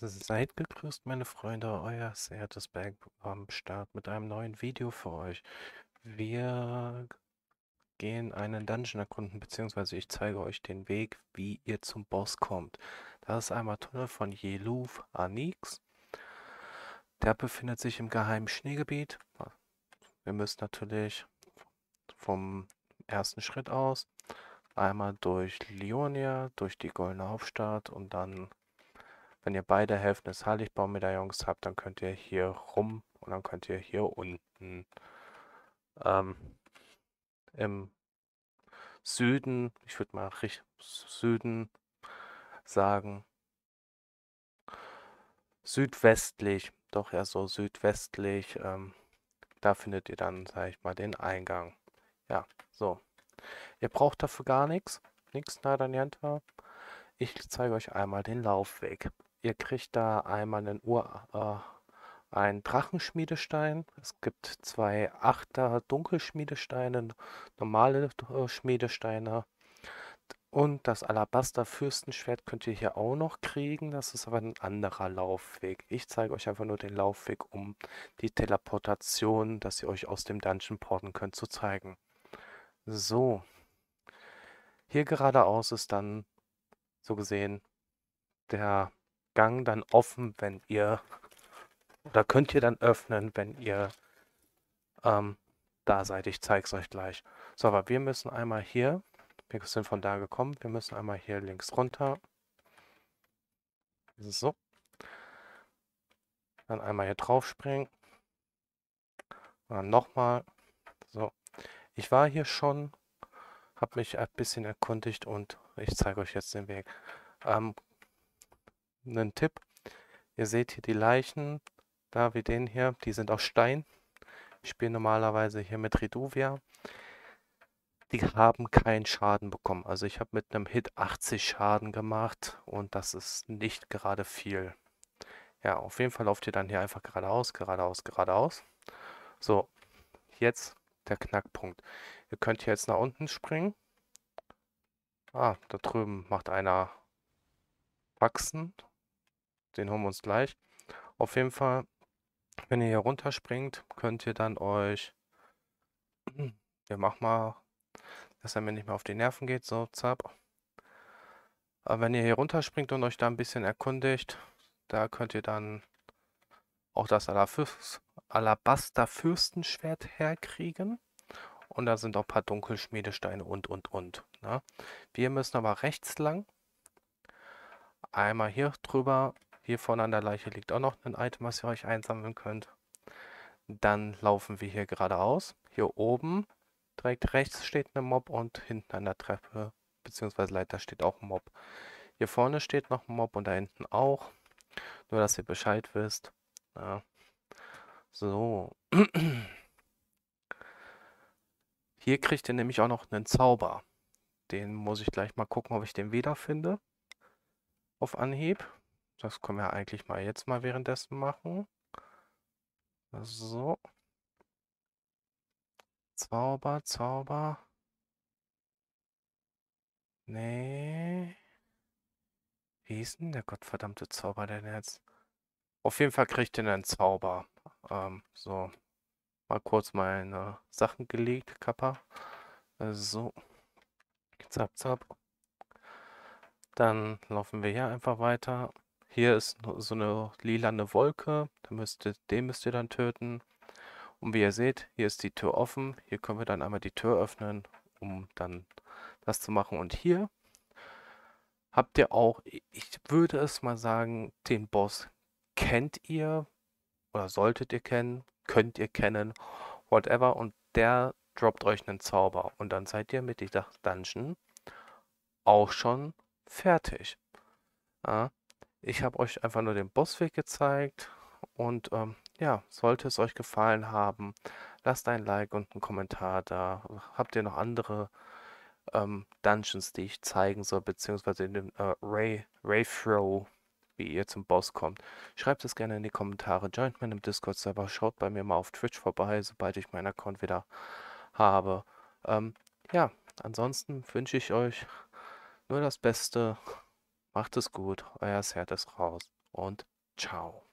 Seid gegrüßt, meine Freunde, euer Sertes Berg am Start mit einem neuen Video für euch. Wir gehen einen Dungeon erkunden, beziehungsweise ich zeige euch den Weg, wie ihr zum Boss kommt. Das ist einmal Tunnel von Jeluf Anix. Der befindet sich im geheimen Schneegebiet. Wir müssen natürlich vom ersten Schritt aus einmal durch Leonia, durch die Goldene Hauptstadt und dann wenn ihr beide Hälften des Heiligbaum-Medaillons habt, dann könnt ihr hier rum und dann könnt ihr hier unten ähm, im Süden, ich würde mal Richtung Süden sagen, südwestlich, doch eher so südwestlich, ähm, da findet ihr dann, sage ich mal, den Eingang. Ja, so. Ihr braucht dafür gar nichts, nichts nada niente. Ich zeige euch einmal den Laufweg. Ihr kriegt da einmal einen, Ur, äh, einen Drachenschmiedestein. Es gibt zwei Achter Dunkelschmiedesteine, normale äh, Schmiedesteine. Und das Alabaster-Fürstenschwert könnt ihr hier auch noch kriegen. Das ist aber ein anderer Laufweg. Ich zeige euch einfach nur den Laufweg, um die Teleportation, dass ihr euch aus dem Dungeon porten könnt, zu zeigen. So. Hier geradeaus ist dann, so gesehen, der Gang dann offen, wenn ihr, oder könnt ihr dann öffnen, wenn ihr ähm, da seid. Ich zeige es euch gleich. So, aber wir müssen einmal hier, wir sind von da gekommen, wir müssen einmal hier links runter. So. Dann einmal hier drauf springen. dann nochmal. So. Ich war hier schon, habe mich ein bisschen erkundigt und ich zeige euch jetzt den Weg. Ähm, einen Tipp. Ihr seht hier die Leichen, da wie den hier, die sind aus Stein. Ich spiele normalerweise hier mit Reduvia. Die haben keinen Schaden bekommen. Also ich habe mit einem Hit 80 Schaden gemacht und das ist nicht gerade viel. Ja, auf jeden Fall lauft ihr dann hier einfach geradeaus, geradeaus, geradeaus. So, jetzt der Knackpunkt. Ihr könnt hier jetzt nach unten springen. Ah, da drüben macht einer Faxen den holen wir uns gleich. Auf jeden Fall, wenn ihr hier runterspringt, könnt ihr dann euch, wir machen mal, dass er mir nicht mehr auf die Nerven geht, so, zap. Aber wenn ihr hier runterspringt und euch da ein bisschen erkundigt, da könnt ihr dann auch das Alabaster-Fürstenschwert herkriegen. Und da sind auch ein paar Dunkelschmiedesteine und, und, und. Ne? Wir müssen aber rechts lang. Einmal hier drüber hier vorne an der Leiche liegt auch noch ein Item, was ihr euch einsammeln könnt. Dann laufen wir hier geradeaus. Hier oben direkt rechts steht eine Mob und hinten an der Treppe bzw. Leiter steht auch ein Mob. Hier vorne steht noch ein Mob und da hinten auch. Nur, dass ihr Bescheid wisst. Ja. So. Hier kriegt ihr nämlich auch noch einen Zauber. Den muss ich gleich mal gucken, ob ich den wiederfinde. Auf Anhieb. Das können wir eigentlich mal jetzt mal währenddessen machen. So. Zauber, Zauber. Nee. Wie ist denn der gottverdammte Zauber denn jetzt? Auf jeden Fall kriegt er einen Zauber. Ähm, so. Mal kurz meine Sachen gelegt, Kappa. So. Zap, zap. Dann laufen wir hier einfach weiter. Hier ist so eine lilane Wolke, da müsst ihr, den müsst ihr dann töten. Und wie ihr seht, hier ist die Tür offen. Hier können wir dann einmal die Tür öffnen, um dann das zu machen. Und hier habt ihr auch, ich würde es mal sagen, den Boss kennt ihr oder solltet ihr kennen, könnt ihr kennen, whatever. Und der droppt euch einen Zauber. Und dann seid ihr mit dieser Dungeon auch schon fertig. Ja, ich habe euch einfach nur den Bossweg gezeigt und ähm, ja, sollte es euch gefallen haben, lasst ein Like und einen Kommentar da. Habt ihr noch andere ähm, Dungeons, die ich zeigen soll, beziehungsweise in dem äh, Ray, Ray Throw, wie ihr zum Boss kommt? Schreibt es gerne in die Kommentare. Joint meinem Discord-Server, schaut bei mir mal auf Twitch vorbei, sobald ich meinen Account wieder habe. Ähm, ja, ansonsten wünsche ich euch nur das Beste. Macht es gut, euer Seth ist raus und ciao.